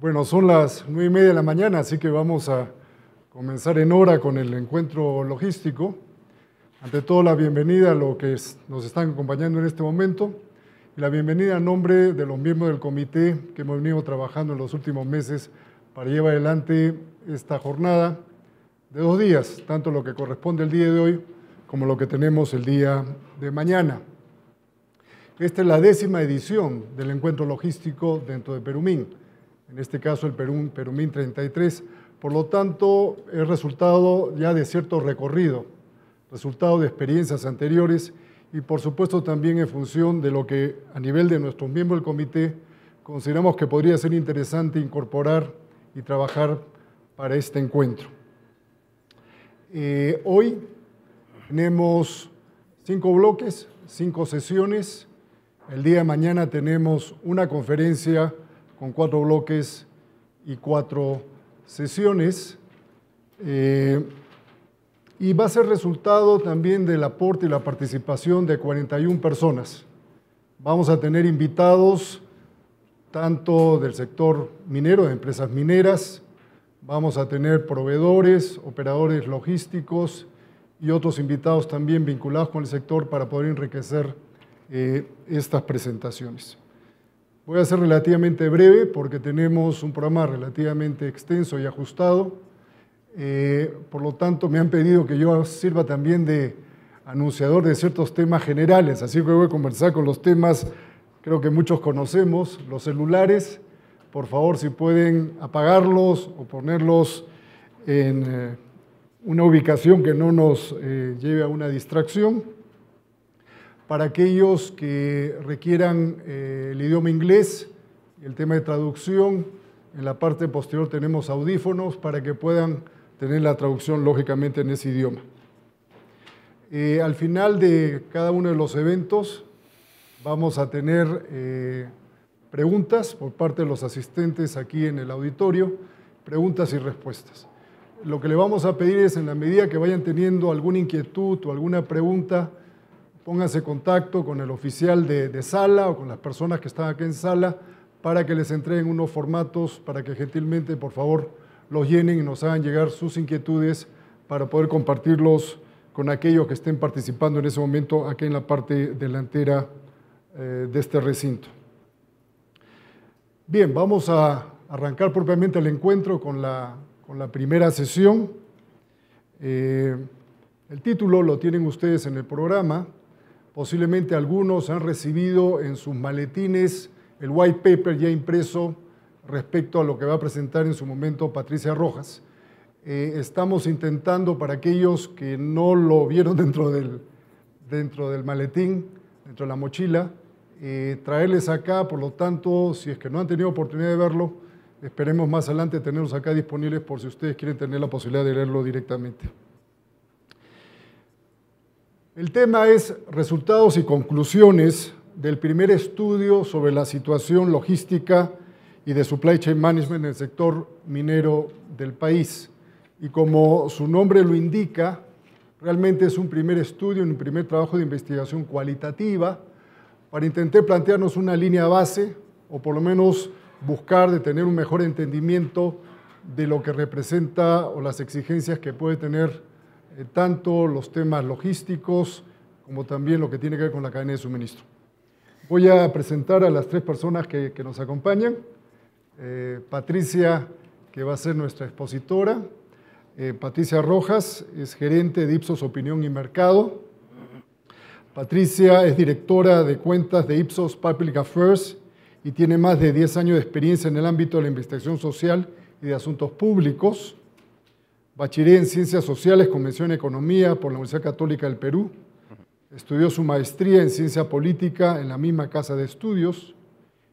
Bueno, son las nueve y media de la mañana, así que vamos a comenzar en hora con el encuentro logístico. Ante todo, la bienvenida a los que nos están acompañando en este momento y la bienvenida a nombre de los miembros del comité que hemos venido trabajando en los últimos meses para llevar adelante esta jornada de dos días, tanto lo que corresponde el día de hoy como lo que tenemos el día de mañana. Esta es la décima edición del encuentro logístico dentro de Perumín en este caso el Perú, Perumín 33. Por lo tanto, es resultado ya de cierto recorrido, resultado de experiencias anteriores y por supuesto también en función de lo que a nivel de nuestros miembros del comité consideramos que podría ser interesante incorporar y trabajar para este encuentro. Eh, hoy tenemos cinco bloques, cinco sesiones. El día de mañana tenemos una conferencia con cuatro bloques y cuatro sesiones. Eh, y va a ser resultado también del aporte y la participación de 41 personas. Vamos a tener invitados tanto del sector minero, de empresas mineras, vamos a tener proveedores, operadores logísticos y otros invitados también vinculados con el sector para poder enriquecer eh, estas presentaciones. Voy a ser relativamente breve porque tenemos un programa relativamente extenso y ajustado. Eh, por lo tanto, me han pedido que yo sirva también de anunciador de ciertos temas generales, así que voy a conversar con los temas creo que muchos conocemos, los celulares. Por favor, si pueden apagarlos o ponerlos en eh, una ubicación que no nos eh, lleve a una distracción para aquellos que requieran eh, el idioma inglés, el tema de traducción. En la parte posterior tenemos audífonos para que puedan tener la traducción lógicamente en ese idioma. Eh, al final de cada uno de los eventos vamos a tener eh, preguntas por parte de los asistentes aquí en el auditorio, preguntas y respuestas. Lo que le vamos a pedir es, en la medida que vayan teniendo alguna inquietud o alguna pregunta, pónganse contacto con el oficial de, sala o con las personas que están aquí en sala para que les entreguen unos formatos, para que gentilmente, por favor, los llenen y nos hagan llegar sus inquietudes para poder compartirlos con aquellos que estén participando en ese momento aquí en la parte delantera eh, de este recinto. Bien, vamos a arrancar propiamente el encuentro con la, con la primera sesión. Eh, el título lo tienen ustedes en el programa, Posiblemente algunos han recibido en sus maletines el white paper ya impreso respecto a lo que va a presentar en su momento Patricia Rojas. Eh, estamos intentando para aquellos que no lo vieron dentro del, dentro del maletín, dentro de la mochila, eh, traerles acá, por lo tanto, si es que no han tenido oportunidad de verlo, esperemos más adelante tenerlos acá disponibles por si ustedes quieren tener la posibilidad de leerlo directamente. El tema es resultados y conclusiones del primer estudio sobre la situación logística y de supply chain management en el sector minero del país. Y como su nombre lo indica, realmente es un primer estudio, un primer trabajo de investigación cualitativa para intentar plantearnos una línea base o por lo menos buscar de tener un mejor entendimiento de lo que representa o las exigencias que puede tener eh, tanto los temas logísticos como también lo que tiene que ver con la cadena de suministro. Voy a presentar a las tres personas que, nos acompañan. Eh, Patricia, que va a ser nuestra expositora. Eh, Patricia Rojas es gerente de Ipsos Opinión y Mercado. Patricia es directora de cuentas de Ipsos Public Affairs y tiene más de 10 años de experiencia en el ámbito de la investigación social y de asuntos públicos bachiller en Ciencias Sociales, Convención en Economía por la Universidad Católica del Perú. Estudió su maestría en Ciencia Política en la misma casa de estudios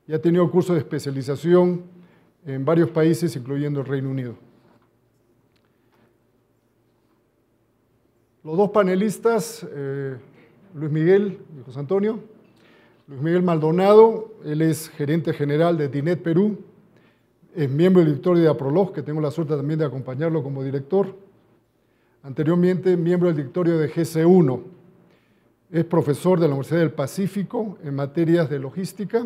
y ha tenido cursos de especialización en varios países, incluyendo el Reino Unido. Los dos panelistas, eh, Luis Miguel y José Antonio. Luis Miguel Maldonado, él es gerente general de DINET Perú, es miembro del directorio de APROLOG, que tengo la suerte también de acompañarlo como director. Anteriormente, miembro del directorio de GC1. Es profesor de la Universidad del Pacífico en materias de logística.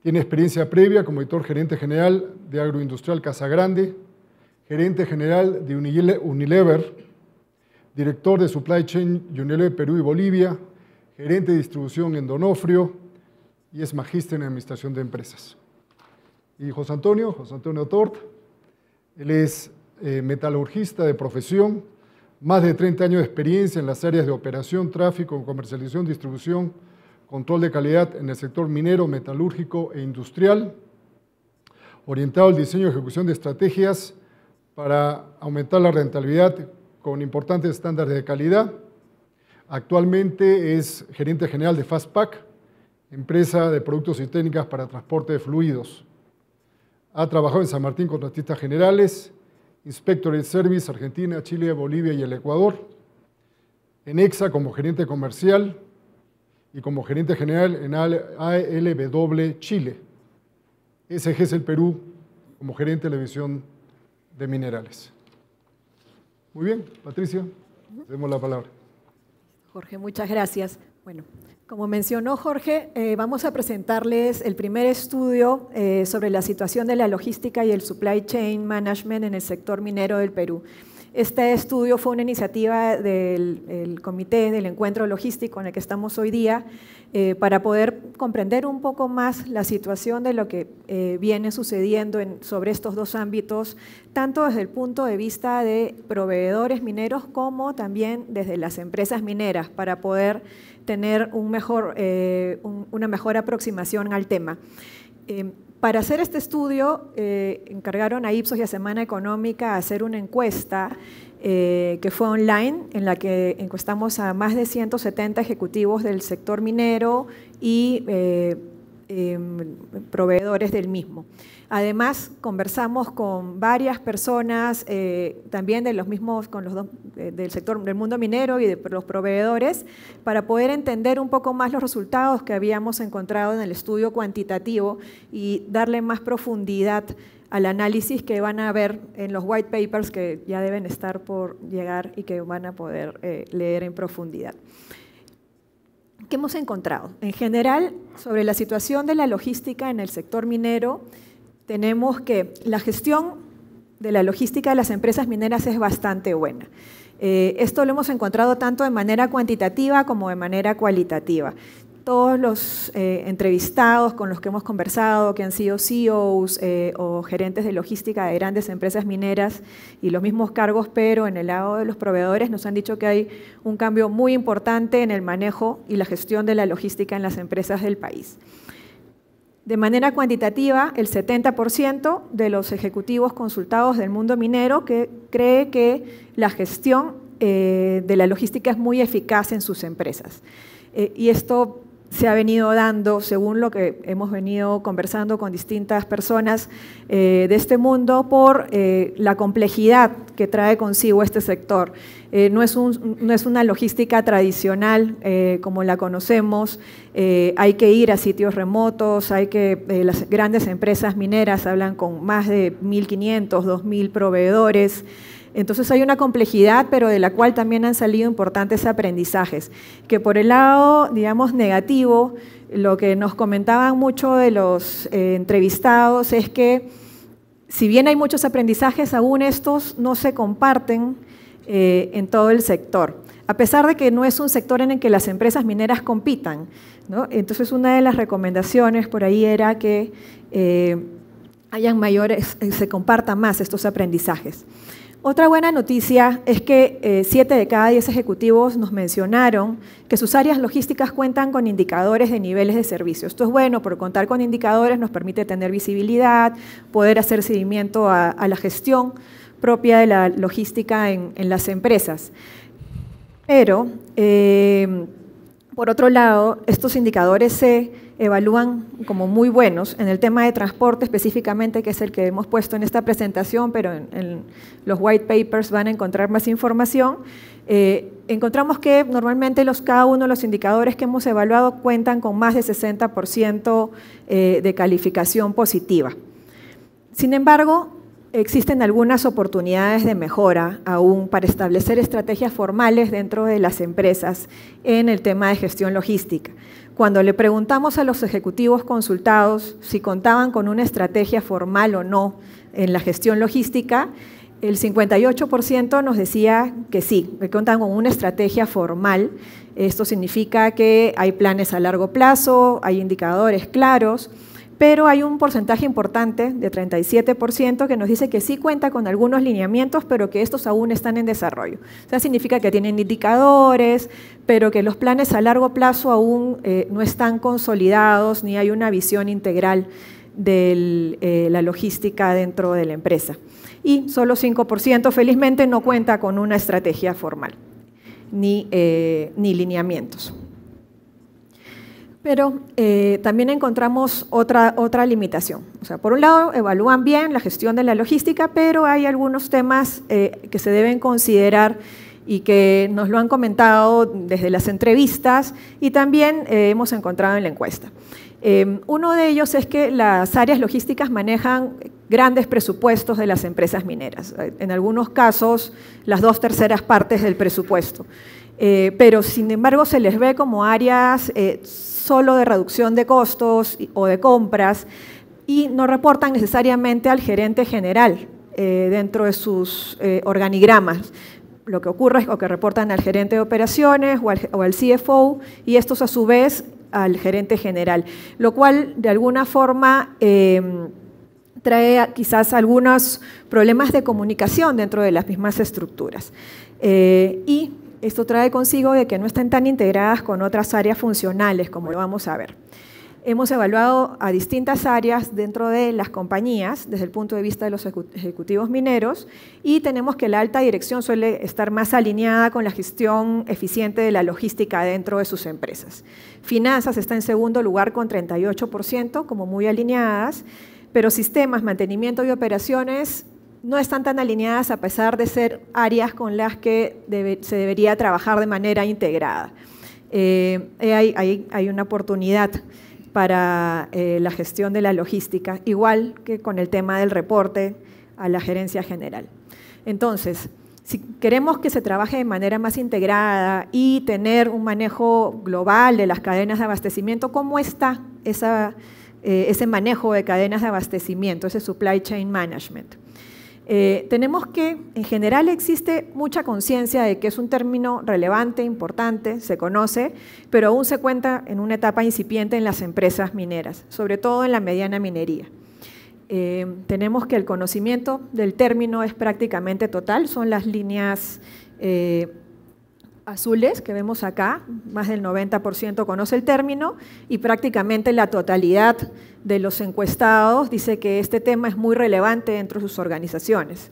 Tiene experiencia previa como editor gerente general de Agroindustrial Casagrande, gerente general de Unilever, director de Supply Chain Unilever Perú y Bolivia, gerente de distribución en Donofrio y es magíster en Administración de Empresas y José Antonio, José Antonio Tort. Él es eh, metalurgista de profesión, más de 30 años de experiencia en las áreas de operación, tráfico, comercialización, distribución, control de calidad en el sector minero, metalúrgico e industrial, orientado al diseño y ejecución de estrategias para aumentar la rentabilidad con importantes estándares de calidad. Actualmente es gerente general de Fastpack, empresa de productos y técnicas para transporte de fluidos. Ha trabajado en San Martín con artistas generales, Inspectorate Service, Argentina, Chile, Bolivia y el Ecuador. En EXA como gerente comercial y como gerente general en ALW Chile. SG es el Perú como gerente de la división de minerales. Muy bien, Patricia, tenemos la palabra. Jorge, muchas gracias. Bueno, como mencionó Jorge, eh, vamos a presentarles el primer estudio eh, sobre la situación de la logística y el supply chain management en el sector minero del Perú. Este estudio fue una iniciativa del comité del encuentro logístico en el que estamos hoy día eh, para poder comprender un poco más la situación de lo que viene sucediendo sobre estos dos ámbitos, tanto desde el punto de vista de proveedores mineros como también desde las empresas mineras, para poder tener un mejor, eh, una mejor aproximación al tema. Em, para hacer este estudio, eh, encargaron a Ipsos y a Semana Económica hacer una encuesta eh, que fue online, en la que encuestamos a más de 170 ejecutivos del sector minero y Em, proveedores del mismo. Además, conversamos con varias personas eh, también de los mismos, con los eh, del sector del mundo minero y de los proveedores, para poder entender un poco más los resultados que habíamos encontrado en el estudio cuantitativo y darle más profundidad al análisis que van a ver en los white papers que ya deben estar por llegar y que van a poder eh, leer en profundidad. ¿qué hemos encontrado? En general, sobre la situación de la logística en el sector minero, tenemos que la gestión de la logística de las empresas mineras es bastante buena. Eh, esto lo hemos encontrado tanto de manera cuantitativa como de manera cualitativa todos los eh, entrevistados con los que hemos conversado, que han sido CEOs eh, o gerentes de logística de grandes empresas mineras y los mismos cargos, pero en el lado de los proveedores nos han dicho que hay un cambio muy importante en el manejo y la gestión de la logística en las empresas del país. De manera cuantitativa, el 70% de los ejecutivos consultados del mundo minero que cree que la gestión eh, de la logística es muy eficaz en sus empresas. y esto se ha venido dando, según lo que hemos venido conversando con distintas personas eh, de este mundo, por eh, la complejidad que trae consigo este sector. Eh, no, es un, no, es una logística tradicional como la conocemos, hay que ir a sitios remotos, hay que, las grandes empresas mineras hablan con más de 1.500, 2.000 proveedores. Entonces hay una complejidad, pero de la cual también han salido importantes aprendizajes, que por el lado, digamos, negativo, lo que nos comentaban mucho de los eh, entrevistados es que si bien hay muchos aprendizajes, aún estos no se comparten eh, en todo el sector, a pesar de que no es un sector en el que las empresas mineras compitan. Entonces una de las recomendaciones por ahí era que... Eh, hayan mayores, se compartan más estos aprendizajes. Otra buena noticia es que eh, siete de cada diez ejecutivos nos mencionaron que sus áreas logísticas cuentan con indicadores de niveles de servicio. Esto es bueno, por contar con indicadores nos permite tener visibilidad, poder hacer seguimiento a, la gestión propia de la logística en, las empresas. Pero, eh, por otro lado, estos indicadores se evalúan como muy buenos en el tema de transporte específicamente, que es el que hemos puesto en esta presentación, pero en, los white papers van a encontrar más información. Eh, encontramos que normalmente los, cada uno de los indicadores que hemos evaluado cuentan con más de 60% eh, de calificación positiva. Sin embargo, existen algunas oportunidades de mejora aún para establecer estrategias formales dentro de las empresas en el tema de gestión logística. Cuando le preguntamos a los ejecutivos consultados si contaban con una estrategia formal o no en la gestión logística, el 58% nos decía que sí, que contaban con una estrategia formal. Esto significa que hay planes a largo plazo, hay indicadores claros pero hay un porcentaje importante de 37% que nos dice que sí cuenta con algunos lineamientos, pero que estos aún están en desarrollo. O sea, significa que tienen indicadores, pero que los planes a largo plazo aún eh, no están consolidados ni hay una visión integral de eh, la logística dentro de la empresa. Y solo 5% felizmente no cuenta con una estrategia formal ni eh, lineamientos. Pero eh, también encontramos otra, otra limitación. O sea, por un lado, evalúan bien la gestión de la logística, pero hay algunos temas eh, que se deben considerar y que nos lo han comentado desde las entrevistas y también eh, hemos encontrado en la encuesta. Em, uno de ellos es que las áreas logísticas manejan grandes presupuestos de las empresas mineras, en algunos casos las dos terceras partes del presupuesto, pero sin embargo se les ve como áreas solo de reducción de costos o de compras y no reportan necesariamente al gerente general eh, dentro de sus eh, organigramas. Lo que ocurre es que reportan al gerente de operaciones o al, CFO y estos a su vez al gerente general, lo cual de alguna forma em, trae quizás algunos problemas de comunicación dentro de las mismas estructuras. Eh, esto trae consigo de que no están tan integradas con otras áreas funcionales, como lo vamos a ver. Hemos evaluado a distintas áreas dentro de las compañías desde el punto de vista de los ejecutivos mineros y tenemos que la alta dirección suele estar más alineada con la gestión eficiente de la logística dentro de sus empresas. Finanzas está en segundo lugar con 38%, como muy alineadas, pero sistemas, mantenimiento y operaciones no están tan alineadas a pesar de ser áreas con las que se debería trabajar de manera integrada. Eh, hay, una oportunidad para eh, la gestión de la logística, igual que con el tema del reporte a la gerencia general. Entonces, si queremos que se trabaje de manera más integrada y tener un manejo global de las cadenas de abastecimiento, ¿cómo está eh, ese manejo de cadenas de abastecimiento, ese supply chain management? Eh, tenemos que, en general existe mucha conciencia de que es un término relevante, importante, se conoce, pero aún se cuenta en una etapa incipiente en las empresas mineras, sobre todo en la mediana minería. Eh, tenemos que el conocimiento del término es prácticamente total, son las líneas eh, azules que vemos acá, más del 90% conoce el término y prácticamente la totalidad de los encuestados dice que este tema es muy relevante dentro de sus organizaciones.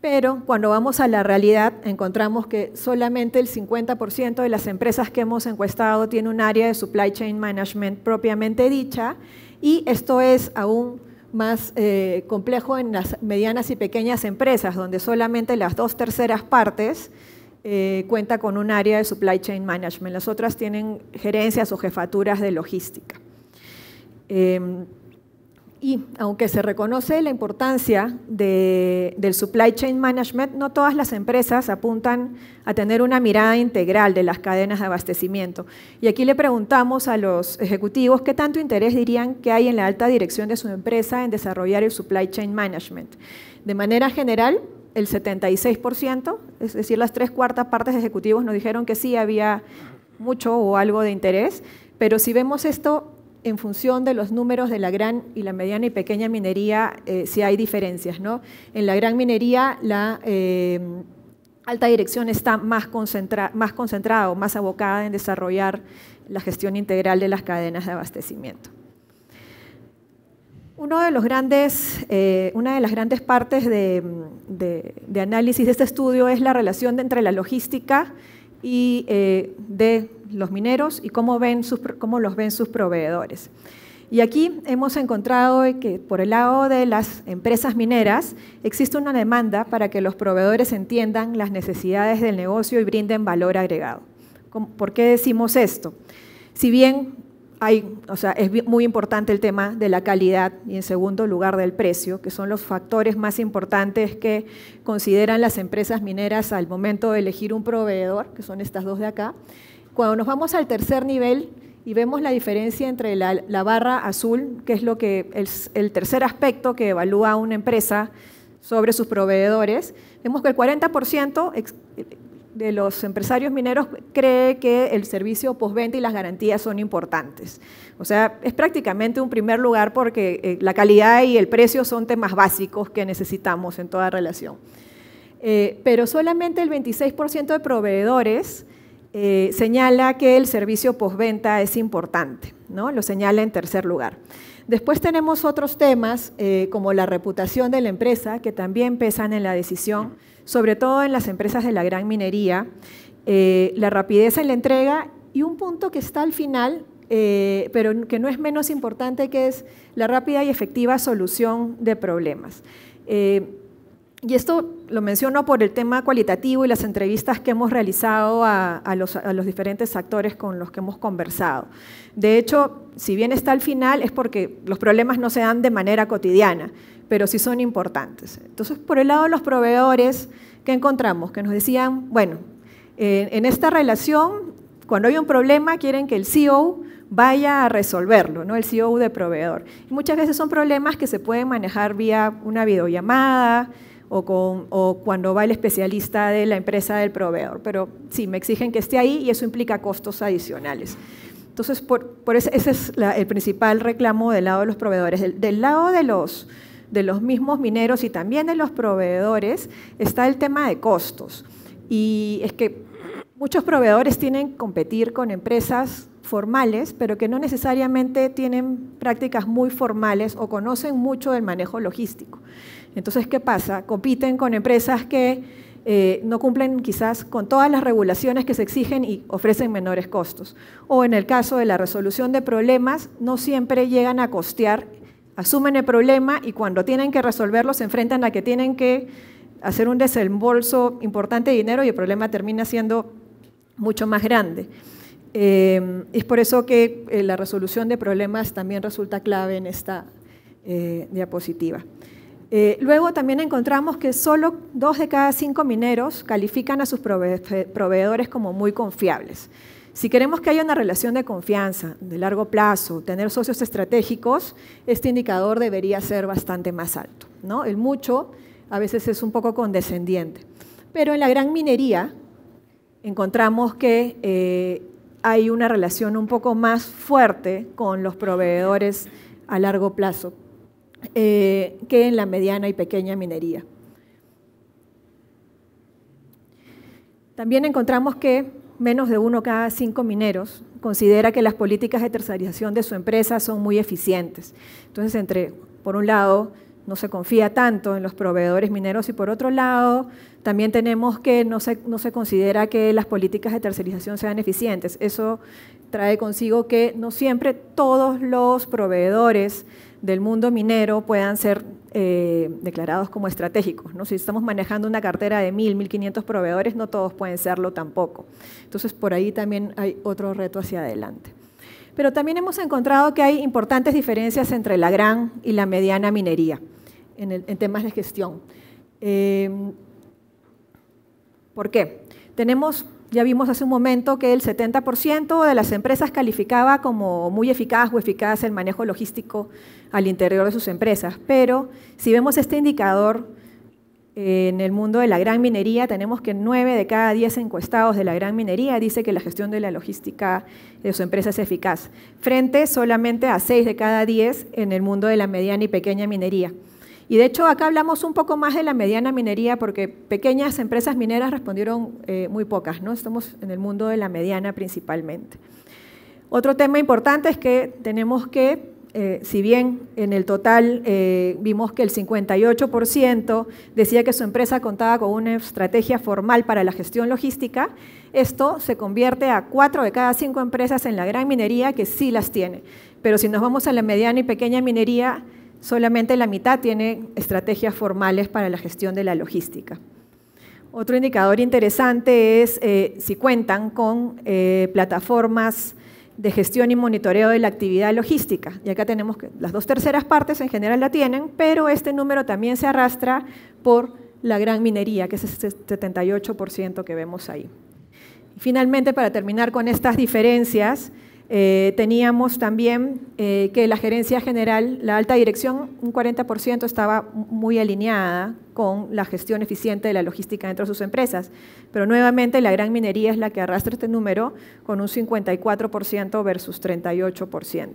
Pero cuando vamos a la realidad encontramos que solamente el 50% de las empresas que hemos encuestado tiene un área de supply chain management propiamente dicha y esto es aún más eh, complejo en las medianas y pequeñas empresas, donde solamente las dos terceras partes eh, cuenta con un área de supply chain management, las otras tienen gerencias o jefaturas de logística. Em, y aunque se reconoce la importancia del supply chain management, no todas las empresas apuntan a tener una mirada integral de las cadenas de abastecimiento. Y aquí le preguntamos a los ejecutivos qué tanto interés dirían que hay en la alta dirección de su empresa en desarrollar el supply chain management. De manera general, el 76%, es decir, las tres cuartas partes de ejecutivos nos dijeron que sí había mucho o algo de interés, pero si vemos esto en función de los números de la gran y la mediana y pequeña minería, si eh, sí hay diferencias. ¿no? En la gran minería, la eh, alta dirección está más, más concentrada o más abocada en desarrollar la gestión integral de las cadenas de abastecimiento de los grandes, eh, una de las grandes partes de, análisis de este estudio es la relación entre la logística y eh, de los mineros y cómo, ven sus, cómo los ven sus proveedores. Y aquí hemos encontrado que por el lado de las empresas mineras existe una demanda para que los proveedores entiendan las necesidades del negocio y brinden valor agregado. ¿Por qué decimos esto? Si bien hay, o sea, es muy importante el tema de la calidad y en segundo lugar del precio, que son los factores más importantes que consideran las empresas mineras al momento de elegir un proveedor, que son estas dos de acá. Cuando nos vamos al tercer nivel y vemos la diferencia entre la, barra azul, que es lo que es el tercer aspecto que evalúa una empresa sobre sus proveedores, vemos que el 40% de los empresarios mineros cree que el servicio postventa y las garantías son importantes. O sea, es prácticamente un primer lugar porque eh, la calidad y el precio son temas básicos que necesitamos en toda relación. Eh, pero solamente el 26% de proveedores eh, señala que el servicio postventa es importante, ¿no? Lo señala en tercer lugar. Después tenemos otros temas eh, como la reputación de la empresa, que también pesan en la decisión, sobre todo en las empresas de la gran minería, eh, la rapidez en la entrega y un punto que está al final, eh, pero que no es menos importante, que es la rápida y efectiva solución de problemas y esto lo menciono por el tema cualitativo y las entrevistas que hemos realizado a, los, diferentes actores con los que hemos conversado. De hecho, si bien está al final, es porque los problemas no se dan de manera cotidiana, pero sí son importantes. Entonces, por el lado de los proveedores, ¿qué encontramos? Que nos decían, bueno, eh, en esta relación, cuando hay un problema, quieren que el CEO vaya a resolverlo, ¿no? el CEO de proveedor. Y muchas veces son problemas que se pueden manejar vía una videollamada, o, cuando va el especialista de la empresa del proveedor. Pero sí, me exigen que esté ahí y eso implica costos adicionales. Entonces, por, ese, es el principal reclamo del lado de los proveedores. Del, lado de los, de los mismos mineros y también de los proveedores está el tema de costos. Y es que muchos proveedores tienen que competir con empresas formales, pero que no necesariamente tienen prácticas muy formales o conocen mucho del manejo logístico. Entonces, ¿qué pasa? Compiten con empresas que eh, no cumplen quizás con todas las regulaciones que se exigen y ofrecen menores costos. O en el caso de la resolución de problemas, no siempre llegan a costear, asumen el problema y cuando tienen que resolverlo se enfrentan a que tienen que hacer un desembolso importante de dinero y el problema termina siendo mucho más grande. Eh, es por eso que eh, la resolución de problemas también resulta clave en esta diapositiva. Eh, luego también encontramos que solo dos de cada cinco mineros califican a sus proveedores como muy confiables. Si queremos que haya una relación de confianza de largo plazo, tener socios estratégicos, este indicador debería ser bastante más alto. ¿no? El mucho a veces es un poco condescendiente. Pero en la gran minería encontramos que eh, hay una relación un poco más fuerte con los proveedores a largo plazo. Eh, que en la mediana y pequeña minería. También encontramos que menos de uno cada cinco mineros considera que las políticas de tercerización de su empresa son muy eficientes. Entonces, entre, por un lado, no se confía tanto en los proveedores mineros y por otro lado, también tenemos que no se, considera que las políticas de tercerización sean eficientes. Eso trae consigo que no siempre todos los proveedores del mundo minero puedan ser eh, declarados como estratégicos. ¿no? Si estamos manejando una cartera de 1.000, 1.500 proveedores, no todos pueden serlo tampoco. Entonces, por ahí también hay otro reto hacia adelante. Pero también hemos encontrado que hay importantes diferencias entre la gran y la mediana minería en, temas de gestión. Eh, ¿Por qué? Tenemos ya vimos hace un momento que el 70% de las empresas calificaba como muy eficaz o eficaz el manejo logístico al interior de sus empresas, pero si vemos este indicador eh, en el mundo de la gran minería, tenemos que 9 de cada 10 encuestados de la gran minería dice que la gestión de la logística de su empresa es eficaz, frente solamente a 6 de cada 10 en el mundo de la mediana y pequeña minería. Y de hecho acá hablamos un poco más de la mediana minería porque pequeñas empresas mineras respondieron eh, muy pocas, ¿no? Estamos en el mundo de la mediana principalmente. Otro tema importante es que tenemos que, eh, si bien en el total eh, vimos que el 58% decía que su empresa contaba con una estrategia formal para la gestión logística, esto se convierte a cuatro de cada cinco empresas en la gran minería que sí las tiene. Pero si nos vamos a la mediana y pequeña minería, Solamente la mitad tiene estrategias formales para la gestión de la logística. Otro indicador interesante es eh, si cuentan con eh, plataformas de gestión y monitoreo de la actividad logística. Y acá tenemos que las dos terceras partes en general la tienen, pero este número también se arrastra por la gran minería, que es ese 78% que vemos ahí. Finalmente, para terminar con estas diferencias, eh, teníamos también eh, que la gerencia general, la alta dirección, un 40% estaba muy alineada con la gestión eficiente de la logística dentro de sus empresas. Pero nuevamente la gran minería es la que arrastra este número con un 54% versus 38%.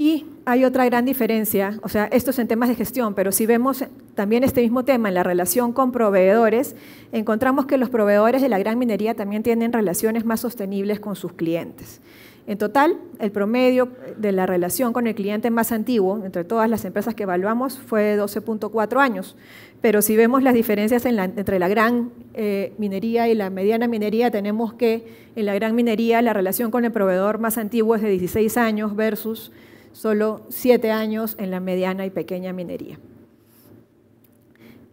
Y hay otra gran diferencia, o sea, esto es en temas de gestión, pero si vemos también este mismo tema en la relación con proveedores, encontramos que los proveedores de la gran minería también tienen relaciones más sostenibles con sus clientes. En total, el promedio de la relación con el cliente más antiguo, entre todas las empresas que evaluamos, fue de 12.4 años. Pero si vemos las diferencias entre la gran eh, minería y la mediana minería, tenemos que en la gran minería la relación con el proveedor más antiguo es de 16 años versus solo siete años en la mediana y pequeña minería.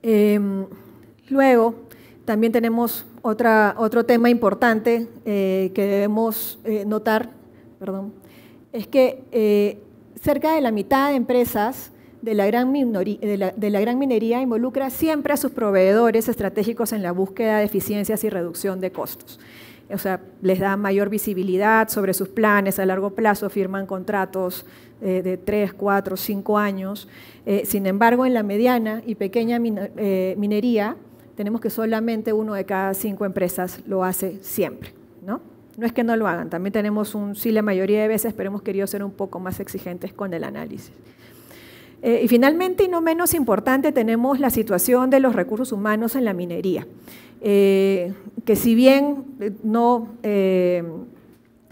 Em, luego, también tenemos otro tema importante eh, que debemos eh, notar, es que eh, cerca de la mitad de empresas de la, gran de la, gran minería involucra siempre a sus proveedores estratégicos en la búsqueda de eficiencias y reducción de costos. O sea, les da mayor visibilidad sobre sus planes a largo plazo, firman contratos eh, de tres cuatro cinco años. Eh, sin embargo, en la mediana y pequeña eh, minería, tenemos que solamente uno de cada cinco empresas lo hace siempre. ¿no? no es que no lo hagan, también tenemos un sí la mayoría de veces, pero hemos querido ser un poco más exigentes con el análisis. y finalmente, y no menos importante, tenemos la situación de los recursos humanos en la minería, que si bien no,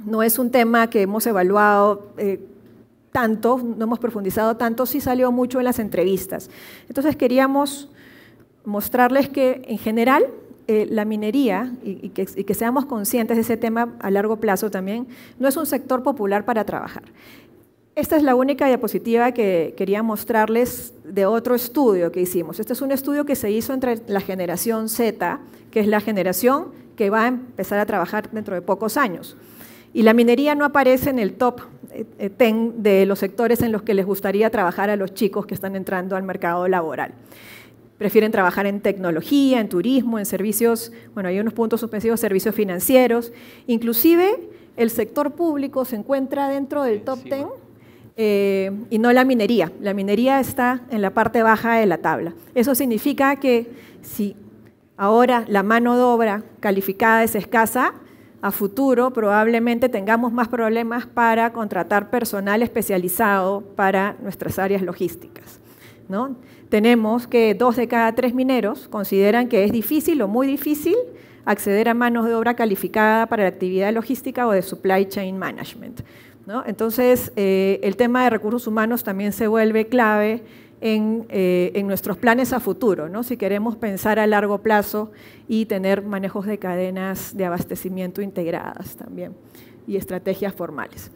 no es un tema que hemos evaluado tanto, no hemos profundizado tanto, sí salió mucho en las entrevistas. Entonces queríamos mostrarles que en general eh, la minería, y, que, seamos conscientes de ese tema a largo plazo también, no es un sector popular para trabajar. Esta es la única diapositiva que quería mostrarles de otro estudio que hicimos. Este es un estudio que se hizo entre la generación Z, que es la generación que va a empezar a trabajar dentro de pocos años. Y la minería no aparece en el top 10 eh, de los sectores en los que les gustaría trabajar a los chicos que están entrando al mercado laboral. Prefieren trabajar en tecnología, en turismo, en servicios, bueno, hay unos puntos suspensivos, servicios financieros. Inclusive el sector público se encuentra dentro del top 10 eh, y no la minería. La minería está en la parte baja de la tabla. Eso significa que si ahora la mano de obra calificada es escasa, a futuro probablemente tengamos más problemas para contratar personal especializado para nuestras áreas logísticas. ¿no? Tenemos que dos de cada tres mineros consideran que es difícil o muy difícil acceder a manos de obra calificada para la actividad logística o de supply chain management. Entonces, eh, el tema de recursos humanos también se vuelve clave eh, en, nuestros planes a futuro, si queremos pensar a largo plazo y tener manejos de cadenas de abastecimiento integradas también y estrategias formales.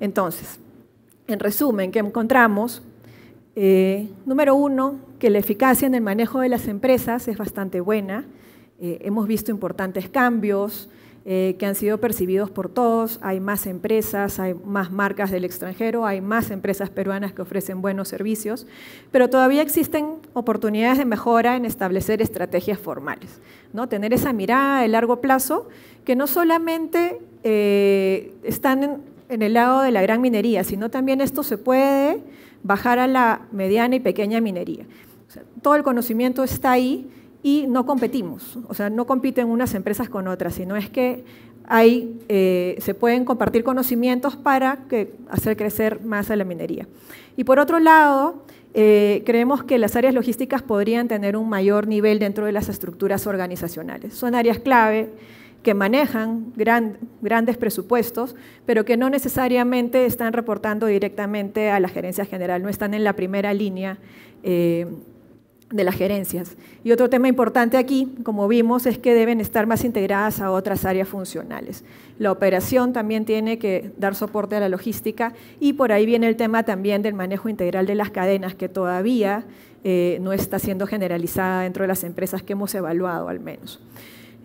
Entonces, en resumen, ¿qué encontramos? Eh, número uno, que la eficacia en el manejo de las empresas es bastante buena. Eh, hemos visto importantes cambios, eh, que han sido percibidos por todos. Hay más empresas, hay más marcas del extranjero, hay más empresas peruanas que ofrecen buenos servicios, pero todavía existen oportunidades de mejora en establecer estrategias formales, ¿no? tener esa mirada de largo plazo que no solamente eh, están en, el lado de la gran minería, sino también esto se puede bajar a la mediana y pequeña minería. todo el conocimiento está ahí y no competimos. O sea, no compiten unas empresas con otras, sino es que eh, se pueden compartir conocimientos para que, hacer crecer más a la minería. Y por otro lado, eh, creemos que las áreas logísticas podrían tener un mayor nivel dentro de las estructuras organizacionales. Son áreas clave que manejan grandes presupuestos, pero que no necesariamente están reportando directamente a la gerencia general, no están en la primera línea. Eh, de las gerencias. Y otro tema importante aquí, como vimos, es que deben estar más integradas a otras áreas funcionales. La operación también tiene que dar soporte a la logística y por ahí viene el tema también del manejo integral de las cadenas, que todavía eh, no está siendo generalizada dentro de las empresas que hemos evaluado al menos.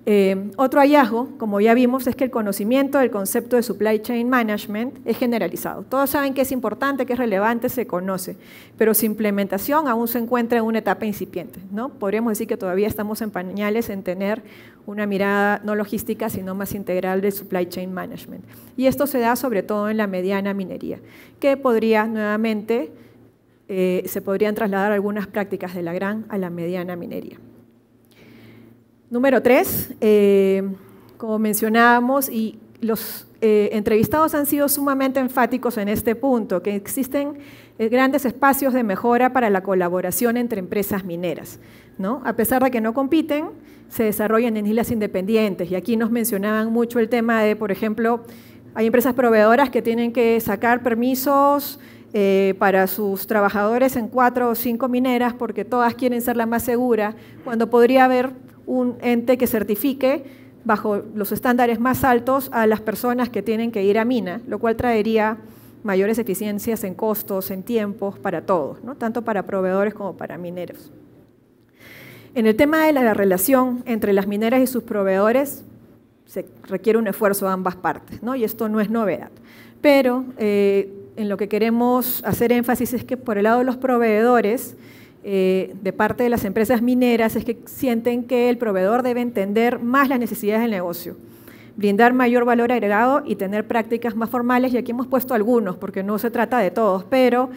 Eh, otro hallazgo, como ya vimos, es que el conocimiento del concepto de supply chain management es generalizado. Todos saben que es importante, que es relevante, se conoce, pero su implementación aún se encuentra en una etapa incipiente. ¿no? Podríamos decir que todavía estamos en pañales en tener una mirada no logística, sino más integral del supply chain management. Y esto se da sobre todo en la mediana minería, que podría nuevamente, eh, se podrían trasladar algunas prácticas de la gran a la mediana minería. Número tres, eh, como mencionábamos, y los eh, entrevistados han sido sumamente enfáticos en este punto, que existen eh, grandes espacios de mejora para la colaboración entre empresas mineras. ¿no? A pesar de que no compiten, se desarrollan en islas independientes. Y aquí nos mencionaban mucho el tema de, por ejemplo, hay empresas proveedoras que tienen que sacar permisos para sus trabajadores en cuatro o cinco mineras porque todas quieren ser la más segura, cuando podría haber un ente que certifique bajo los estándares más altos a las personas que tienen que ir a mina, lo cual traería mayores eficiencias en costos, en tiempos, para todos, ¿no? tanto para proveedores como para mineros. En el tema de la relación entre las mineras y sus proveedores, se requiere un esfuerzo de ambas partes, ¿no? y esto no es novedad. Pero eh, en lo que queremos hacer énfasis es que por el lado de los proveedores, eh, de parte de las empresas mineras es que sienten que el proveedor debe entender más las necesidades del negocio, brindar mayor valor agregado y tener prácticas más formales. Y aquí hemos puesto algunos, porque no se trata de todos, pero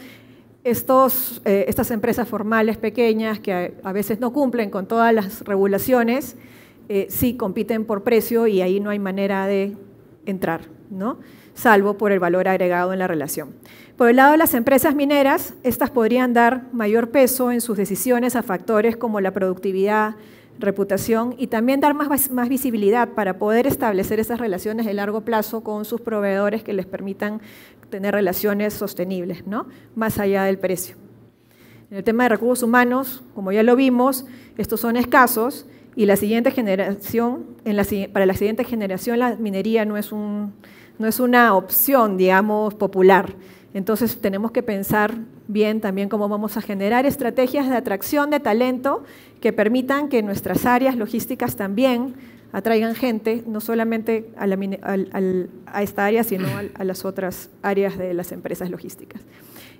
eh, estas empresas formales pequeñas que a, veces no cumplen con todas las regulaciones, eh, sí compiten por precio y ahí no hay manera de entrar. ¿no? salvo por el valor agregado en la relación. Por el lado de las empresas mineras, estas podrían dar mayor peso en sus decisiones a factores como la productividad, reputación y también dar más, visibilidad para poder establecer esas relaciones de largo plazo con sus proveedores que les permitan tener relaciones sostenibles, ¿no? más allá del precio. En el tema de recursos humanos, como ya lo vimos, estos son escasos y la siguiente generación, para la siguiente generación la minería no es un no es una opción, digamos, popular. Entonces tenemos que pensar bien también cómo vamos a generar estrategias de atracción de talento que permitan que nuestras áreas logísticas también atraigan gente, no solamente a, esta área, sino a, las otras áreas de las empresas logísticas.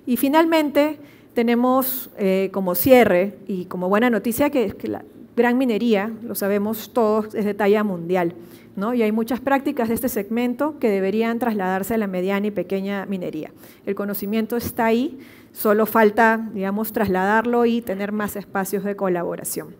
Y finalmente, tenemos eh, como cierre y como buena noticia que, que la, gran minería, lo sabemos todos, es de talla mundial. ¿no? Y hay muchas prácticas de este segmento que deberían trasladarse a la mediana y pequeña minería. El conocimiento está ahí, solo falta, digamos, trasladarlo y tener más espacios de colaboración.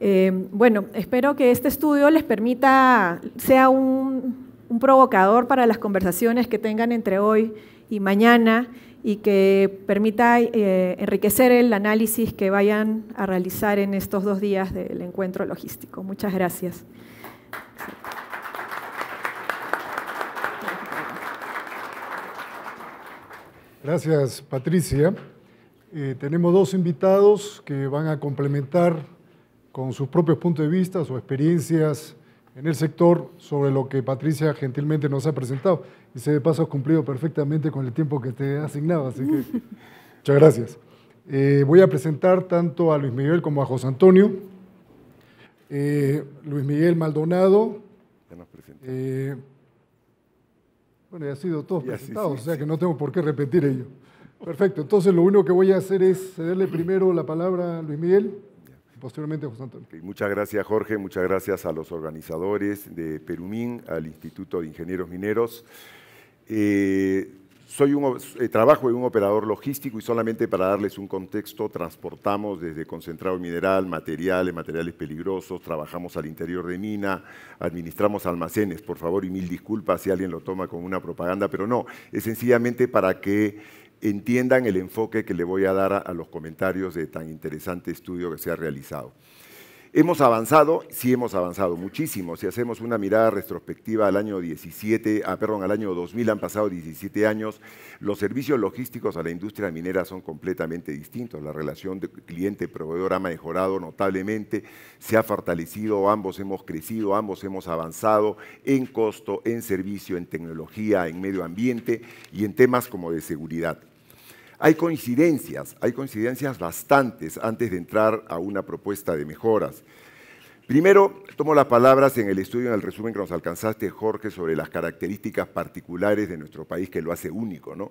Eh, bueno, espero que este estudio les permita, sea un provocador para las conversaciones que tengan entre hoy y mañana y que permita eh, enriquecer el análisis que vayan a realizar en estos dos días del encuentro logístico. Muchas gracias. Gracias, Patricia. Eh, tenemos dos invitados que van a complementar con sus propios puntos de vista, o experiencias en el sector sobre lo que Patricia gentilmente nos ha presentado. Y se de paso cumplido perfectamente con el tiempo que te asignaba, así que muchas gracias. Eh, voy a presentar tanto a Luis Miguel como a José Antonio. Eh, Luis Miguel Maldonado. nos eh, bueno, ya ha sido todos presentados, o sea que no tengo por qué repetir ello. Perfecto, entonces lo único que voy a hacer es cederle primero la palabra a Luis Miguel posteriormente, José Antonio. muchas gracias, Jorge. Muchas gracias a los organizadores de Perumín, al Instituto de Ingenieros Mineros. Eh, soy un, eh, trabajo en un operador logístico y solamente para darles un contexto, transportamos desde concentrado mineral, materiales, materiales peligrosos, trabajamos al interior de mina, administramos almacenes, por favor, y mil disculpas si alguien lo toma como una propaganda, pero no, es sencillamente para que entiendan el enfoque que le voy a dar a, los comentarios de tan interesante estudio que se ha realizado. Hemos avanzado, sí hemos avanzado muchísimo. Si hacemos una mirada retrospectiva al año 17, ah, perdón, al año 2000 han pasado 17 años. Los servicios logísticos a la industria minera son completamente distintos. La relación de cliente-proveedor ha mejorado notablemente, se ha fortalecido, ambos hemos crecido, ambos hemos avanzado en costo, en servicio, en tecnología, en medio ambiente y en temas como de seguridad. Hay coincidencias, hay coincidencias bastantes antes de entrar a una propuesta de mejoras. Primero, tomo las palabras en el estudio, en el resumen que nos alcanzaste, Jorge, sobre las características particulares de nuestro país que lo hace único, ¿no?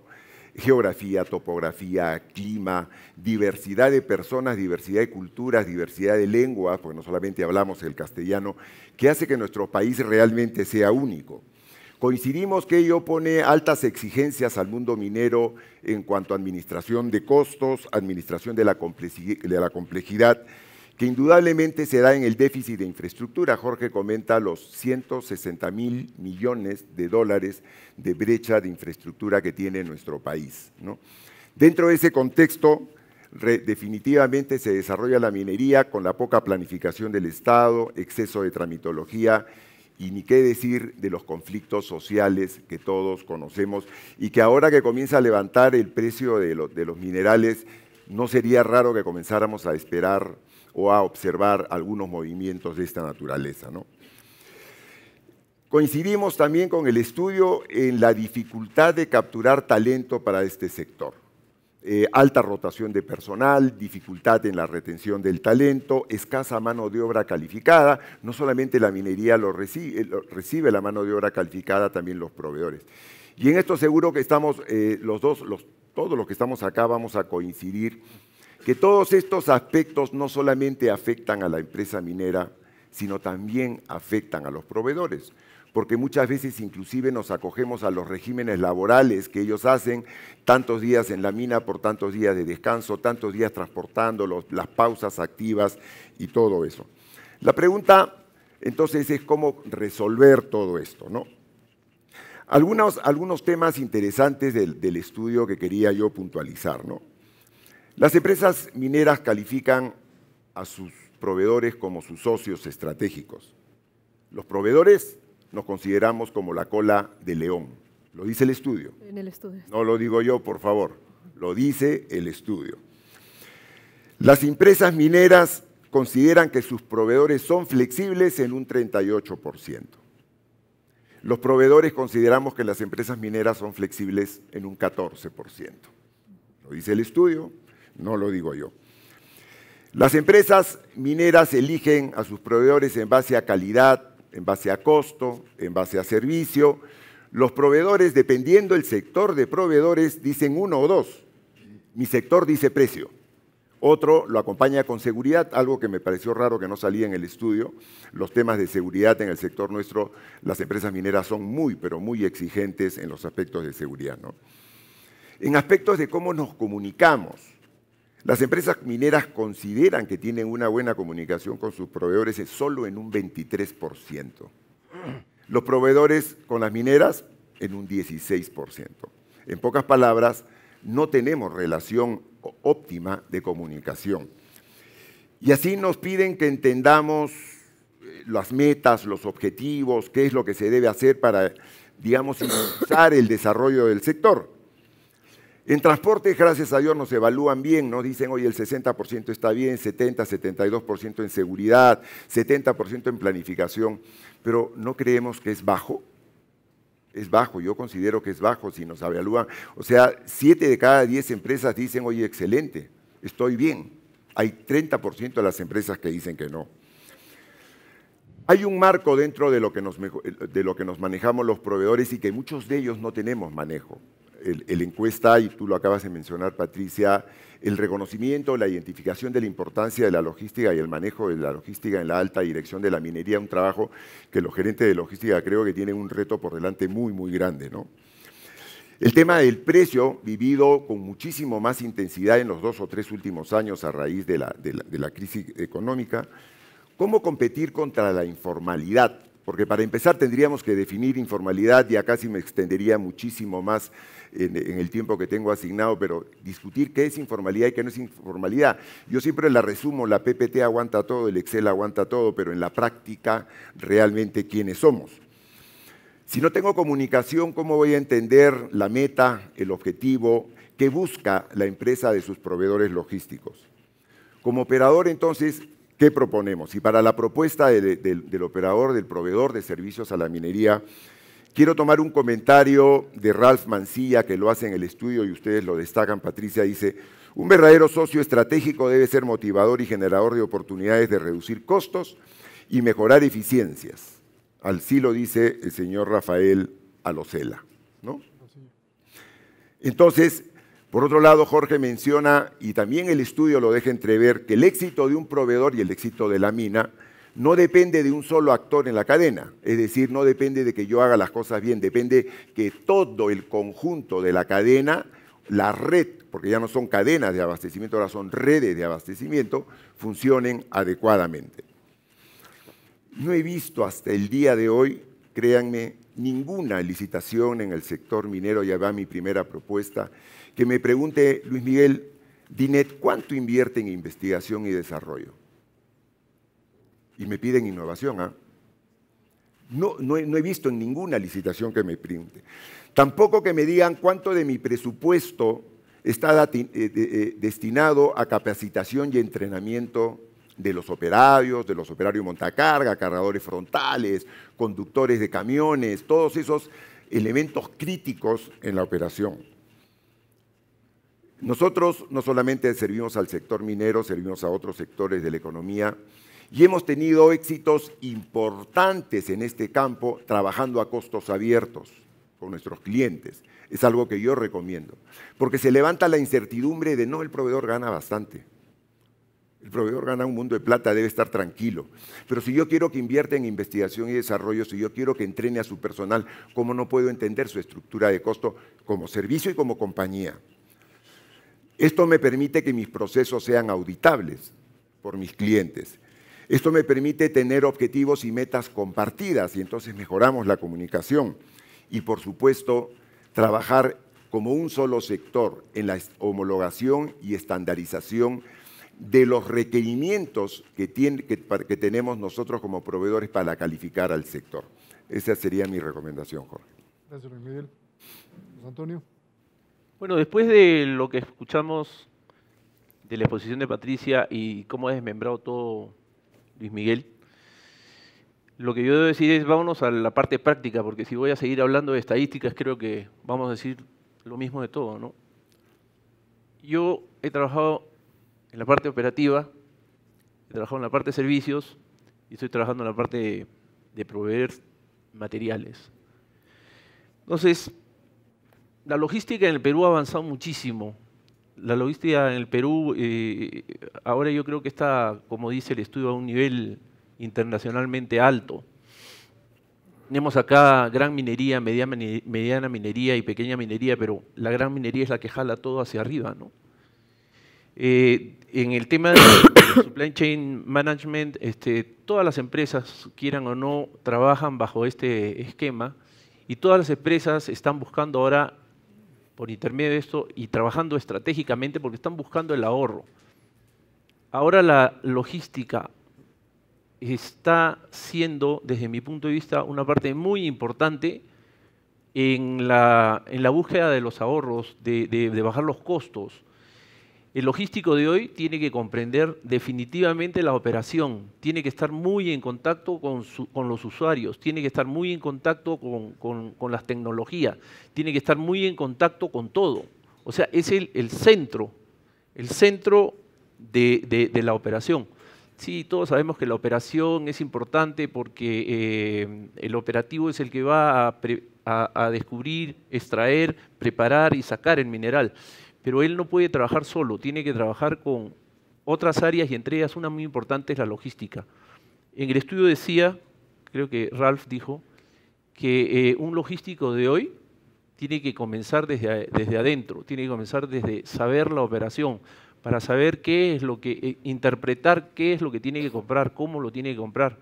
Geografía, topografía, clima, diversidad de personas, diversidad de culturas, diversidad de lenguas, porque no solamente hablamos el castellano, que hace que nuestro país realmente sea único. Coincidimos que ello pone altas exigencias al mundo minero en cuanto a administración de costos, administración de la, complejidad, que indudablemente se da en el déficit de infraestructura. Jorge comenta los 160 mil millones de dólares de brecha de infraestructura que tiene nuestro país. Dentro de ese contexto, definitivamente se desarrolla la minería con la poca planificación del Estado, exceso de tramitología y ni qué decir de los conflictos sociales que todos conocemos y que ahora que comienza a levantar el precio de, los minerales, no sería raro que comenzáramos a esperar o a observar algunos movimientos de esta naturaleza. Coincidimos también con el estudio en la dificultad de capturar talento para este sector. Eh, alta rotación de personal, dificultad en la retención del talento, escasa mano de obra calificada. No solamente la minería eh, recibe, la mano de obra calificada, también los proveedores. Y en esto seguro que estamos, eh, los dos, todos los que estamos acá vamos a coincidir, que todos estos aspectos no solamente afectan a la empresa minera, sino también afectan a los proveedores porque muchas veces inclusive nos acogemos a los regímenes laborales que ellos hacen, tantos días en la mina por tantos días de descanso, tantos días transportando, las pausas activas y todo eso. La pregunta entonces es cómo resolver todo esto, ¿no? Algunos, algunos temas interesantes del, del estudio que quería yo puntualizar, ¿no? Las empresas mineras califican a sus proveedores como sus socios estratégicos. Los proveedores nos consideramos como la cola de león. Lo dice el estudio. En el estudio. No lo digo yo, por favor. Lo dice el estudio. Las empresas mineras consideran que sus proveedores son flexibles en un 38%. Los proveedores consideramos que las empresas mineras son flexibles en un 14%. Lo dice el estudio, no lo digo yo. Las empresas mineras eligen a sus proveedores en base a calidad, en base a costo, en base a servicio. Los proveedores, dependiendo del sector de proveedores, dicen uno o dos. Mi sector dice precio. Otro lo acompaña con seguridad, algo que me pareció raro que no salía en el estudio. Los temas de seguridad en el sector nuestro, las empresas mineras son muy, pero muy exigentes en los aspectos de seguridad. En aspectos de cómo nos comunicamos, las empresas mineras consideran que tienen una buena comunicación con sus proveedores solo en un 23%. Los proveedores con las mineras en un 16%. En pocas palabras, no tenemos relación óptima de comunicación. Y así nos piden que entendamos eh, las metas, los objetivos, qué es lo que se debe hacer para, digamos, impulsar el desarrollo del sector. En transporte, gracias a Dios, nos evalúan bien, nos dicen, oye, el 60% está bien, 70, 72% en seguridad, 70% en planificación, pero no creemos que es bajo. Es bajo, yo considero que es bajo si nos evalúan. O sea, 7 de cada 10 empresas dicen, oye, excelente, estoy bien. Hay 30% de las empresas que dicen que no. Hay un marco dentro de lo, que nos, de lo que nos manejamos los proveedores y que muchos de ellos no tenemos manejo el, encuesta, y tú lo acabas de mencionar, Patricia, el reconocimiento, la identificación de la importancia de la logística y el manejo de la logística en la alta dirección de la minería, un trabajo que los gerentes de logística creo que tienen un reto por delante muy, muy grande. ¿no? El tema del precio, vivido con muchísimo más intensidad en los dos o tres últimos años a raíz de la, de la crisis económica, ¿cómo competir contra la informalidad? Porque para empezar tendríamos que definir informalidad y acá sí me extendería muchísimo más en, el tiempo que tengo asignado, pero discutir qué es informalidad y qué no es informalidad. Yo siempre la resumo, la PPT aguanta todo, el Excel aguanta todo, pero en la práctica realmente quiénes somos. Si no tengo comunicación, ¿cómo voy a entender la meta, el objetivo, qué busca la empresa de sus proveedores logísticos? Como operador, entonces, ¿qué proponemos? Y para la propuesta del operador, del proveedor de servicios a la minería, Quiero tomar un comentario de Ralph Mancilla que lo hace en el estudio y ustedes lo destacan. Patricia dice, un verdadero socio estratégico debe ser motivador y generador de oportunidades de reducir costos y mejorar eficiencias. Así lo dice el señor Rafael Alocela. Entonces, por otro lado, Jorge menciona, y también el estudio lo deja entrever, que el éxito de un proveedor y el éxito de la mina no depende de un solo actor en la cadena, es decir, no depende de que yo haga las cosas bien, depende que todo el conjunto de la cadena, la red, porque ya no son cadenas de abastecimiento, ahora son redes de abastecimiento, funcionen adecuadamente. No he visto hasta el día de hoy, créanme, ninguna licitación en el sector minero, ya va mi primera propuesta, que me pregunte, Luis Miguel, Dinet, ¿cuánto invierte en investigación y desarrollo? y me piden innovación. ¿ah? No, no, he visto en ninguna licitación que me pregunte. Tampoco que me digan cuánto de mi presupuesto está eh, eh, destinado a capacitación y entrenamiento de los operarios, de los operarios montacarga, cargadores frontales, conductores de camiones, todos esos elementos críticos en la operación. Nosotros no solamente servimos al sector minero, servimos a otros sectores de la economía, y hemos tenido éxitos importantes en este campo trabajando a costos abiertos con nuestros clientes. Es algo que yo recomiendo. Porque se levanta la incertidumbre de no, el proveedor gana bastante. El proveedor gana un mundo de plata, debe estar tranquilo. Pero si yo quiero que invierta en investigación y desarrollo, si yo quiero que entrene a su personal, ¿cómo no puedo entender su estructura de costo como servicio y como compañía? Esto me permite que mis procesos sean auditables por mis clientes. Esto me permite tener objetivos y metas compartidas y entonces mejoramos la comunicación. Y por supuesto, trabajar como un solo sector en la homologación y estandarización de los requerimientos que, que, tenemos nosotros como proveedores para calificar al sector. Esa sería mi recomendación, Jorge. Gracias, Miguel. Antonio. Bueno, después de lo que escuchamos de la exposición de Patricia y cómo ha desmembrado todo Luis Miguel. Lo que yo debo decir es, vámonos a la parte práctica, porque si voy a seguir hablando de estadísticas, creo que vamos a decir lo mismo de todo, ¿no? Yo he trabajado en la parte operativa, he trabajado en la parte de servicios y estoy trabajando en la parte de, proveer materiales. Entonces, la logística en el Perú ha avanzado muchísimo la logística en el Perú eh, ahora yo creo que está, como dice el estudio, a un nivel internacionalmente alto. Tenemos acá gran minería, mediana, minería y pequeña minería, pero la gran minería es la que jala todo hacia arriba. ¿no? Eh, en el tema de supply chain management, este, todas las empresas, quieran o no, trabajan bajo este esquema y todas las empresas están buscando ahora por intermedio de esto y trabajando estratégicamente porque están buscando el ahorro. Ahora la logística está siendo, desde mi punto de vista, una parte muy importante en la, búsqueda de los ahorros, de bajar los costos. El logístico de hoy tiene que comprender definitivamente la operación, tiene que estar muy en contacto con, los usuarios, tiene que estar muy en contacto con, las tecnologías, tiene que estar muy en contacto con todo. O sea, es el, centro, el centro de, la operación. Sí, todos sabemos que la operación es importante porque eh, el operativo es el que va a descubrir, extraer, preparar y sacar el mineral pero él no puede trabajar solo, tiene que trabajar con otras áreas y entregas. una muy importante es la logística. En el estudio decía, creo que Ralph dijo, que eh, un logístico de hoy tiene que comenzar desde, desde adentro, tiene que comenzar desde saber la operación, para saber qué es lo que, eh, interpretar qué es lo que tiene que comprar, cómo lo tiene que comprar.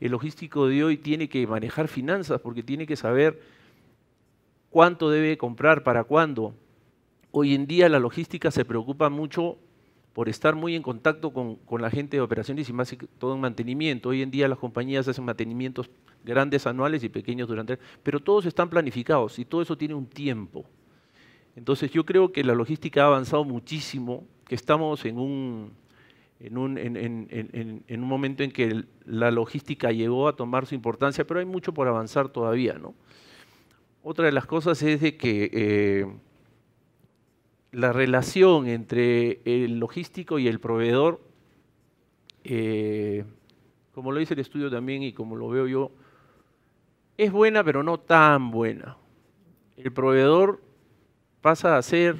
El logístico de hoy tiene que manejar finanzas porque tiene que saber cuánto debe comprar, para cuándo, Hoy en día la logística se preocupa mucho por estar muy en contacto con, la gente de operaciones y más todo en mantenimiento. Hoy en día las compañías hacen mantenimientos grandes anuales y pequeños durante, pero todos están planificados y todo eso tiene un tiempo. Entonces yo creo que la logística ha avanzado muchísimo, que estamos en un, en un, momento en que la logística llegó a tomar su importancia, pero hay mucho por avanzar todavía. ¿no? Otra de las cosas es de que... Eh, la relación entre el logístico y el proveedor, eh, como lo dice el estudio también y como lo veo yo, es buena pero no tan buena. El proveedor pasa a ser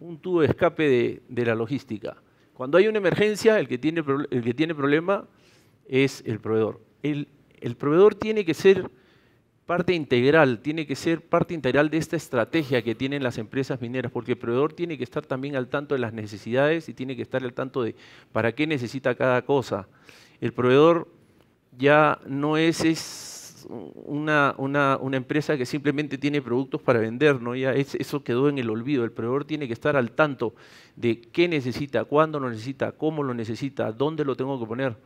un tubo de escape de, la logística. Cuando hay una emergencia, el que tiene, el que tiene problema es el proveedor. el proveedor tiene que ser parte integral, tiene que ser parte integral de esta estrategia que tienen las empresas mineras, porque el proveedor tiene que estar también al tanto de las necesidades y tiene que estar al tanto de para qué necesita cada cosa. El proveedor ya no es, es una, una, empresa que simplemente tiene productos para vender, ¿no? ya eso quedó en el olvido. El proveedor tiene que estar al tanto de qué necesita, cuándo lo necesita, cómo lo necesita, dónde lo tengo que poner,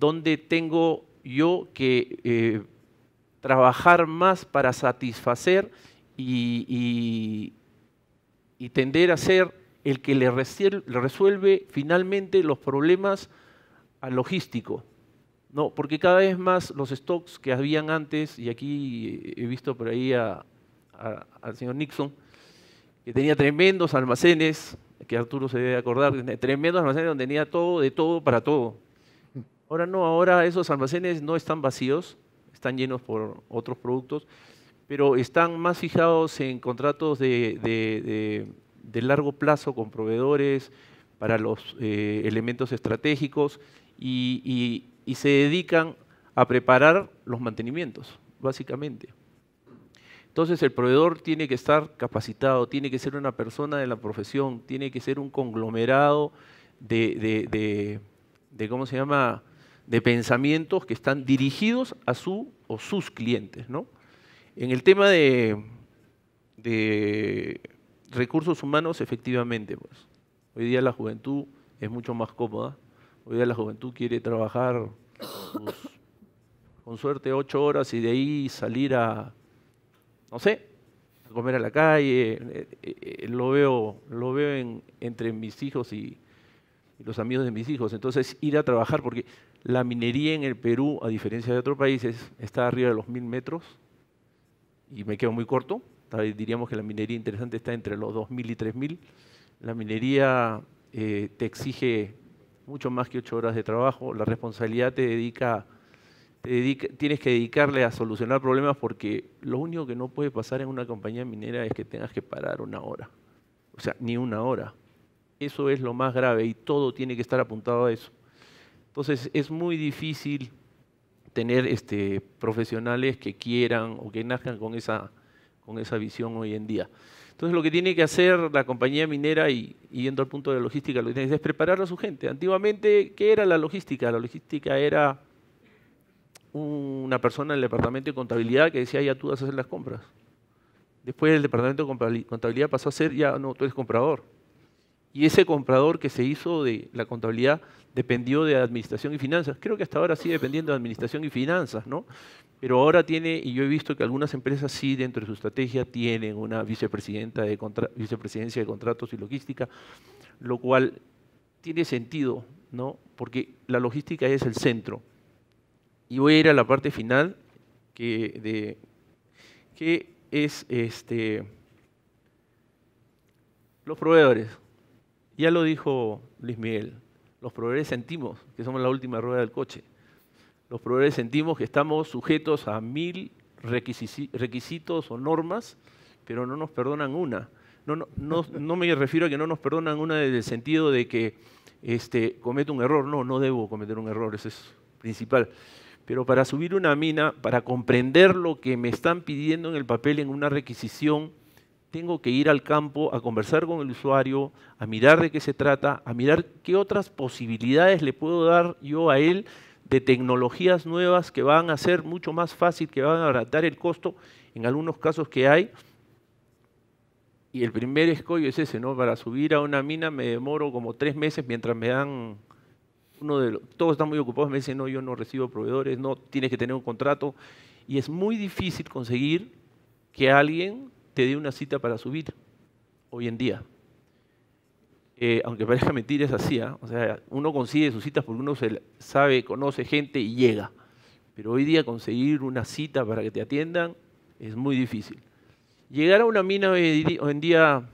dónde tengo yo que... Eh, trabajar más para satisfacer y, tender a ser el que le resuelve, finalmente los problemas al logístico. No, porque cada vez más los stocks que habían antes, y aquí he visto por ahí al señor Nixon, que tenía tremendos almacenes, que Arturo se debe acordar, tremendos almacenes donde tenía todo, de todo para todo. Ahora no, ahora esos almacenes no están vacíos, están llenos por otros productos, pero están más fijados en contratos de, largo plazo con proveedores para los eh, elementos estratégicos y, se dedican a preparar los mantenimientos, básicamente. Entonces el proveedor tiene que estar capacitado, tiene que ser una persona de la profesión, tiene que ser un conglomerado de ¿cómo se llama?, de pensamientos que están dirigidos a su o sus clientes. ¿no? En el tema de, recursos humanos, efectivamente, pues, hoy día la juventud es mucho más cómoda. Hoy día la juventud quiere trabajar, pues, con suerte, ocho horas y de ahí salir a, no sé, comer a la calle. Eh, eh, lo veo, lo veo entre mis hijos y, y los amigos de mis hijos. Entonces, ir a trabajar, porque la minería en el Perú, a diferencia de otros países, está arriba de los mil metros y me quedo muy corto. Diríamos que la minería interesante está entre los 2.000 y 3.000. La minería eh, te exige mucho más que ocho horas de trabajo. La responsabilidad te dedica, te dedica, tienes que dedicarle a solucionar problemas porque lo único que no puede pasar en una compañía minera es que tengas que parar una hora. O sea, ni una hora. Eso es lo más grave y todo tiene que estar apuntado a eso. Entonces es muy difícil tener este, profesionales que quieran o que nazcan con esa, con esa visión hoy en día. Entonces lo que tiene que hacer la compañía minera, y, yendo al punto de la logística, lo que es preparar a su gente. Antiguamente, ¿qué era la logística? La logística era una persona el departamento de contabilidad que decía, ya tú vas a hacer las compras. Después el departamento de contabilidad pasó a ser, ya no, tú eres comprador. Y ese comprador que se hizo de la contabilidad dependió de administración y finanzas. Creo que hasta ahora sí dependiendo de administración y finanzas, ¿no? Pero ahora tiene, y yo he visto que algunas empresas sí, dentro de su estrategia, tienen una vicepresidenta de vicepresidencia de contratos y logística, lo cual tiene sentido, ¿no? Porque la logística es el centro. Y voy a ir a la parte final, que, de, que es este, los proveedores. Ya lo dijo Luis Miguel, los proveedores sentimos que somos la última rueda del coche. Los proveedores sentimos que estamos sujetos a mil requisitos o normas, pero no nos perdonan una. No, me refiero a que no nos perdonan una desde el sentido de que este, cometo un error. No, no debo cometer un error, eso es principal. Pero para subir una mina, para comprender lo que me están pidiendo en el papel en una requisición, tengo que ir al campo a conversar con el usuario, a mirar de qué se trata, a mirar qué otras posibilidades le puedo dar yo a él de tecnologías nuevas que van a ser mucho más fácil, que van a abaratar el costo en algunos casos que hay. Y el primer escollo es ese, ¿no? Para subir a una mina me demoro como tres meses mientras me dan uno de los, todos están muy ocupados, me dicen, no, yo no recibo proveedores, no, tienes que tener un contrato. Y es muy difícil conseguir que alguien te dé una cita para subir hoy en día. Eh, aunque parezca mentira, es así. ¿ah? O sea, uno consigue sus citas porque uno sabe, conoce gente y llega. Pero hoy día conseguir una cita para que te atiendan es muy difícil. Llegar a una mina hoy en día,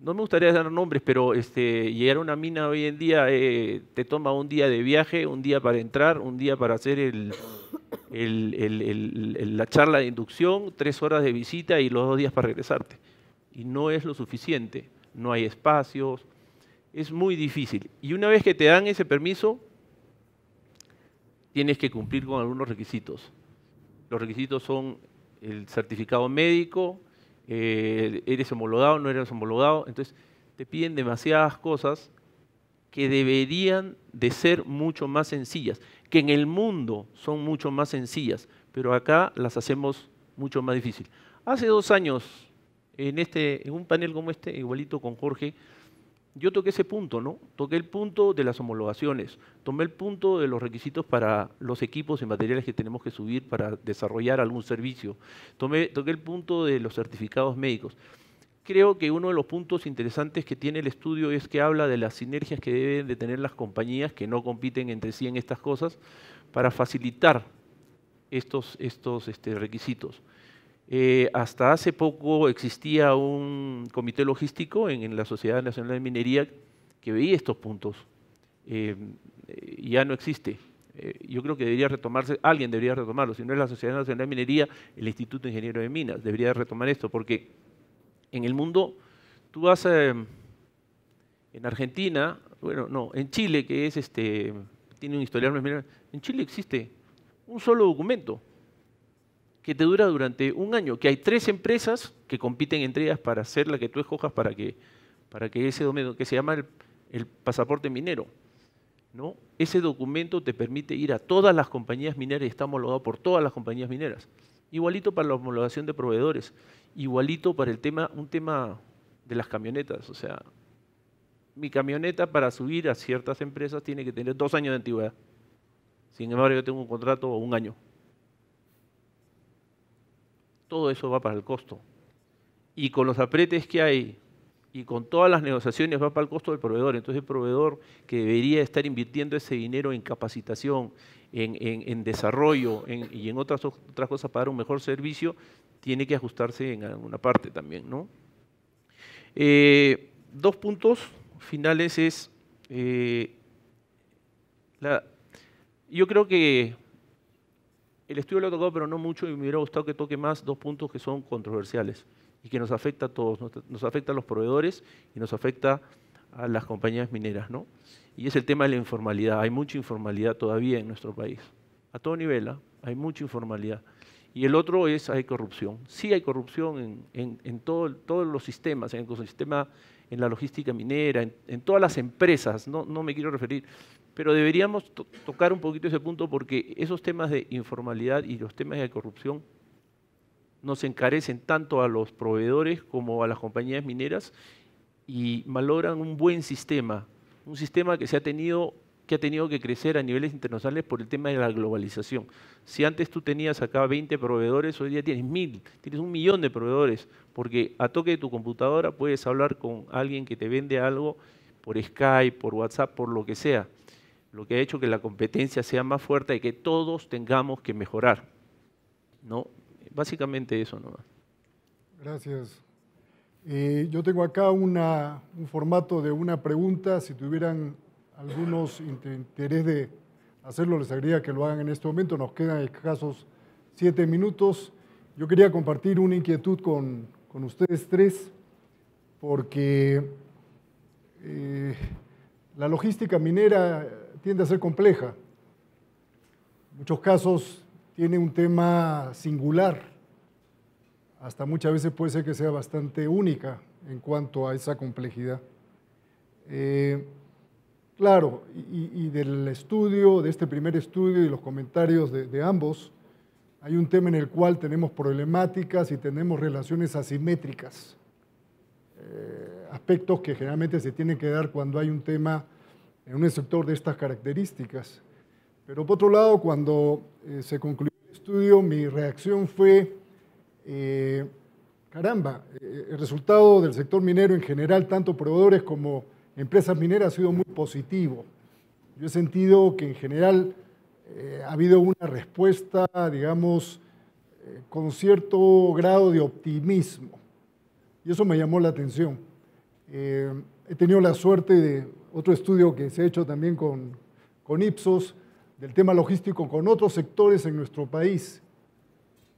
no me gustaría dar nombres, pero este, llegar a una mina hoy en día eh, te toma un día de viaje, un día para entrar, un día para hacer el, la charla de inducción, tres horas de visita y los dos días para regresarte. Y no es lo suficiente, no hay espacios, es muy difícil. Y una vez que te dan ese permiso, tienes que cumplir con algunos requisitos. Los requisitos son el certificado médico, eh, eres homologado, no eres homologado. Entonces, te piden demasiadas cosas que deberían de ser mucho más sencillas que en el mundo son mucho más sencillas, pero acá las hacemos mucho más difícil. Hace dos años, en, este, en un panel como este, igualito con Jorge, yo toqué ese punto, ¿no? Toqué el punto de las homologaciones, tomé el punto de los requisitos para los equipos y materiales que tenemos que subir para desarrollar algún servicio, tomé, toqué el punto de los certificados médicos creo que uno de los puntos interesantes que tiene el estudio es que habla de las sinergias que deben de tener las compañías que no compiten entre sí en estas cosas para facilitar estos, estos este, requisitos. Eh, hasta hace poco existía un comité logístico en, la Sociedad Nacional de Minería que veía estos puntos. Eh, ya no existe. Eh, yo creo que debería retomarse, alguien debería retomarlo, si no es la Sociedad Nacional de Minería, el Instituto Ingeniero de Minas debería retomar esto, porque en el mundo, tú vas em, en Argentina, bueno, no, en Chile, que es este, tiene un historial, en Chile existe un solo documento que te dura durante un año, que hay tres empresas que compiten entre ellas para hacer la que tú escojas para que, para que ese documento, que se llama el, pasaporte minero, ¿no? ese documento te permite ir a todas las compañías mineras y está homologado por todas las compañías mineras. Igualito para la homologación de proveedores igualito para el tema, un tema de las camionetas. O sea, mi camioneta para subir a ciertas empresas tiene que tener dos años de antigüedad. Sin embargo, yo tengo un contrato o un año. Todo eso va para el costo. Y con los apretes que hay y con todas las negociaciones va para el costo del proveedor. Entonces el proveedor que debería estar invirtiendo ese dinero en capacitación, en, en, desarrollo y en otras, otras cosas para dar un mejor servicio, tiene que ajustarse en alguna parte también, ¿no? Eh, dos puntos finales es, eh, yo creo que el estudio lo ha tocado, pero no mucho, y me hubiera gustado que toque más dos puntos que son controversiales y que nos afecta a todos, nos afecta a los proveedores y nos afecta a las compañías mineras, ¿no? Y es el tema de la informalidad. Hay mucha informalidad todavía en nuestro país, a todo nivel, ¿ah? hay mucha informalidad. Y el otro es, hay corrupción. Sí hay corrupción en, todo, todos los sistemas, en el ecosistema, en la logística minera, en, todas las empresas, no, no, me quiero referir, pero deberíamos tocar un poquito ese punto porque esos temas de informalidad y los temas de corrupción nos encarecen tanto a los proveedores como a las compañías mineras y malogran un buen sistema, un sistema que se ha tenido que ha tenido que crecer a niveles internacionales por el tema de la globalización. Si antes tú tenías acá 20 proveedores, hoy día tienes mil, tienes un millón de proveedores, porque a toque de tu computadora puedes hablar con alguien que te vende algo por Skype, por WhatsApp, por lo que sea, lo que ha hecho que la competencia sea más fuerte y que todos tengamos que mejorar. ¿No? Básicamente eso nomás. Gracias. Eh, yo tengo acá una, un formato de una pregunta, si tuvieran algunos interés de hacerlo, les agradecería que lo hagan en este momento. Nos quedan escasos siete minutos. Yo quería compartir una inquietud con, ustedes tres, porque eh, la logística minera tiende a ser compleja. En muchos casos tiene un tema singular, hasta muchas veces puede ser que sea bastante única en cuanto a esa complejidad. Eh, claro, y, del estudio, de este primer estudio y los comentarios de, ambos, hay un tema en el cual tenemos problemáticas y tenemos relaciones asimétricas, eh, aspectos que generalmente se tienen que dar cuando hay un tema en un sector de estas características. Pero por otro lado, cuando eh, se concluyó el estudio, mi reacción fue, eh, caramba, el resultado del sector minero en general, tanto proveedores como empresas mineras ha sido muy positivo. Yo he sentido que en general eh, ha habido una respuesta, digamos, eh, con cierto grado de optimismo. Y eso me llamó la atención. Eh, he tenido la suerte de otro estudio que se ha hecho también con, con Ipsos, del tema logístico con otros sectores en nuestro país.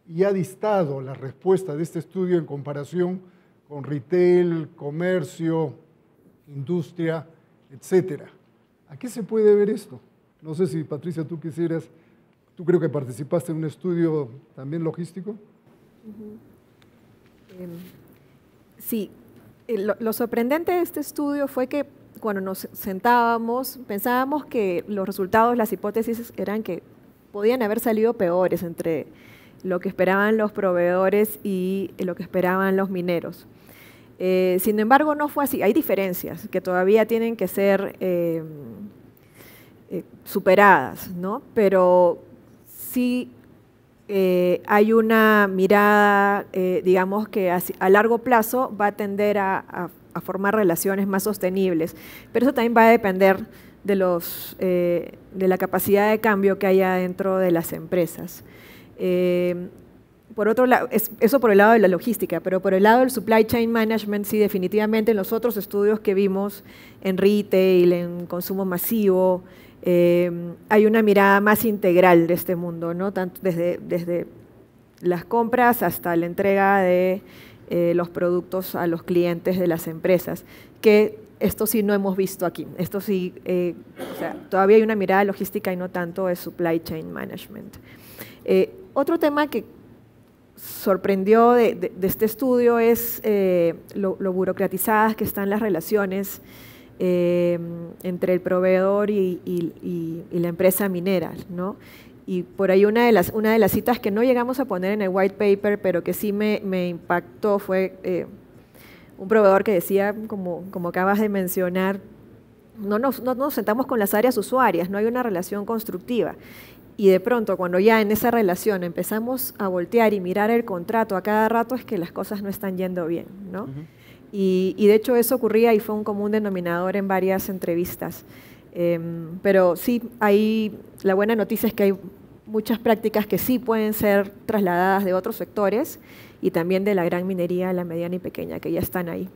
Y ha distado la respuesta de este estudio en comparación con retail, comercio, industria, etcétera. ¿A qué se puede ver esto? No sé si Patricia, tú quisieras, tú creo que participaste en un estudio también logístico. Em, sí, eh, lo sorprendente de este estudio fue que cuando nos sentábamos pensábamos que los resultados, las hipótesis eran que podían haber salido peores entre lo que esperaban los proveedores y lo que esperaban los mineros. Eh, sin embargo, no fue así. Hay diferencias que todavía tienen que ser eh, eh, superadas, ¿no? Pero sí hay una mirada, digamos, que a, largo plazo va a tender a, formar relaciones más sostenibles. Pero eso también va a depender de, los, de la capacidad de cambio que haya dentro de las empresas por otro lado, eso por el lado de la logística, pero por el lado del supply chain management, sí, definitivamente en los otros estudios que vimos en retail, en consumo masivo, eh, hay una mirada más integral de este mundo, ¿no? Tanto desde, desde las compras hasta la entrega de eh, los productos a los clientes de las empresas, que esto sí no hemos visto aquí. Esto sí, eh, todavía hay una mirada logística y no tanto de supply chain management. otro tema que sorprendió de, este estudio es eh, lo, burocratizadas que están las relaciones eh, entre el proveedor y, la empresa minera, Y por ahí una de, las, una de las citas que no llegamos a poner en el white paper, pero que sí me, impactó fue eh, un proveedor que decía, como, acabas de mencionar, no nos, no nos, sentamos con las áreas usuarias, no hay una relación constructiva. Y de pronto, cuando ya en esa relación empezamos a voltear y mirar el contrato a cada rato, es que las cosas no están yendo bien, ¿no? y, de hecho eso ocurría y fue un común denominador en varias entrevistas. Em, pero sí, hay la buena noticia es que hay muchas prácticas que sí pueden ser trasladadas de otros sectores y también de la gran minería, la mediana y pequeña, que ya están ahí.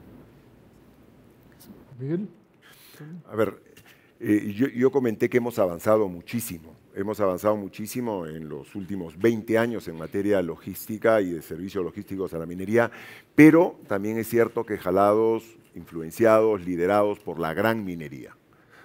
Miguel. A ver, eh, yo comenté que hemos avanzado muchísimo hemos avanzado muchísimo en los últimos 20 años en materia logística y de servicios logísticos a la minería, pero también es cierto que jalados, influenciados, liderados por la gran minería.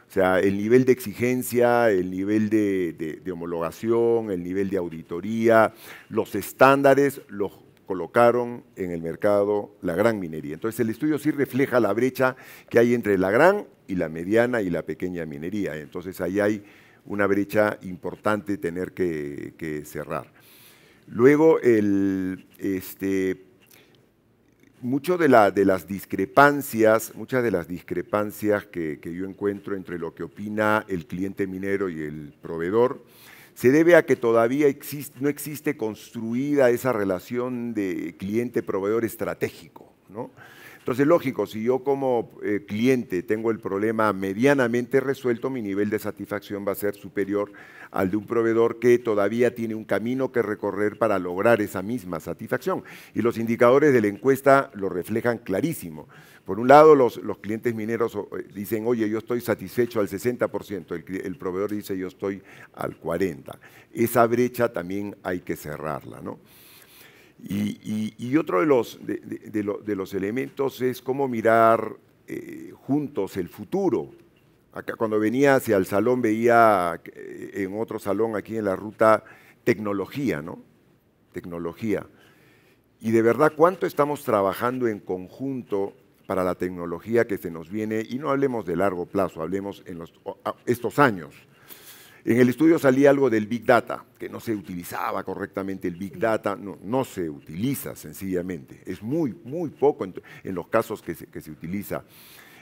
O sea, el nivel de exigencia, el nivel de, de homologación, el nivel de auditoría, los estándares los colocaron en el mercado la gran minería. Entonces el estudio sí refleja la brecha que hay entre la gran y la mediana y la pequeña minería. Entonces ahí hay una brecha importante tener que, cerrar. Luego, el, este, mucho de, las discrepancias, muchas de las discrepancias que, yo encuentro entre lo que opina el cliente minero y el proveedor, se debe a que todavía no existe construida esa relación de cliente-proveedor estratégico. ¿no? Entonces, lógico, si yo como eh, cliente tengo el problema medianamente resuelto, mi nivel de satisfacción va a ser superior al de un proveedor que todavía tiene un camino que recorrer para lograr esa misma satisfacción. Y los indicadores de la encuesta lo reflejan clarísimo. Por un lado, los, clientes mineros eh, dicen, oye, yo estoy satisfecho al 60%, el, el, proveedor dice, yo estoy al 40%. Esa brecha también hay que cerrarla, ¿no? Y, otro de los, de, los elementos es cómo mirar eh, juntos el futuro. Acá, cuando venía hacia el salón veía eh, en otro salón aquí en la ruta tecnología, ¿no? Tecnología. Y de verdad, ¿cuánto estamos trabajando en conjunto para la tecnología que se nos viene? Y no hablemos de largo plazo, hablemos en estos años en el estudio salía algo del Big Data, que no se utilizaba correctamente el Big Data, no, se utiliza sencillamente, es muy, muy poco en, los casos que se, utiliza.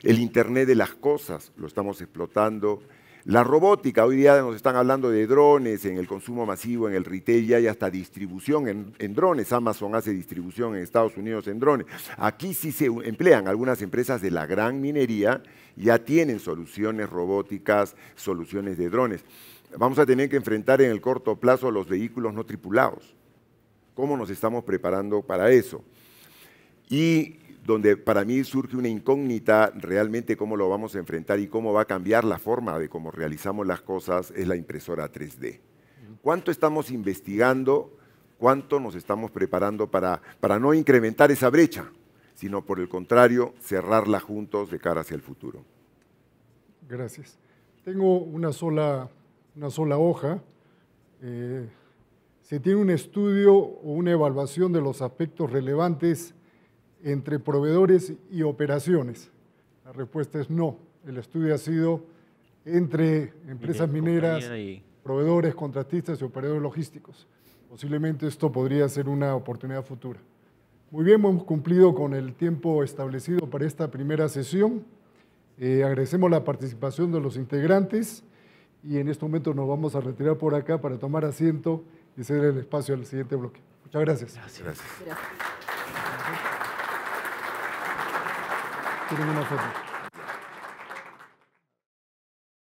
El Internet de las cosas lo estamos explotando. La robótica, hoy día nos están hablando de drones, en el consumo masivo, en el retail, ya hay hasta distribución en, drones. Amazon hace distribución en Estados Unidos en drones. Aquí sí se emplean algunas empresas de la gran minería ya tienen soluciones robóticas, soluciones de drones. Vamos a tener que enfrentar en el corto plazo los vehículos no tripulados. ¿Cómo nos estamos preparando para eso? Y donde para mí surge una incógnita realmente cómo lo vamos a enfrentar y cómo va a cambiar la forma de cómo realizamos las cosas es la impresora 3D. ¿Cuánto estamos investigando? ¿Cuánto nos estamos preparando para, para no incrementar esa brecha? sino por el contrario, cerrarla juntos de cara hacia el futuro. Gracias. Tengo una sola, una sola hoja. Eh, se tiene un estudio o una evaluación de los aspectos relevantes entre proveedores y operaciones. La respuesta es no. El estudio ha sido entre empresas mineras, proveedores, contratistas y operadores logísticos. Posiblemente esto podría ser una oportunidad futura. Muy bien, hemos cumplido con el tiempo establecido para esta primera sesión. Eh, agradecemos la participación de los integrantes y en este momento nos vamos a retirar por acá para tomar asiento y ceder el espacio al siguiente bloque. Muchas gracias. Gracias. gracias. gracias.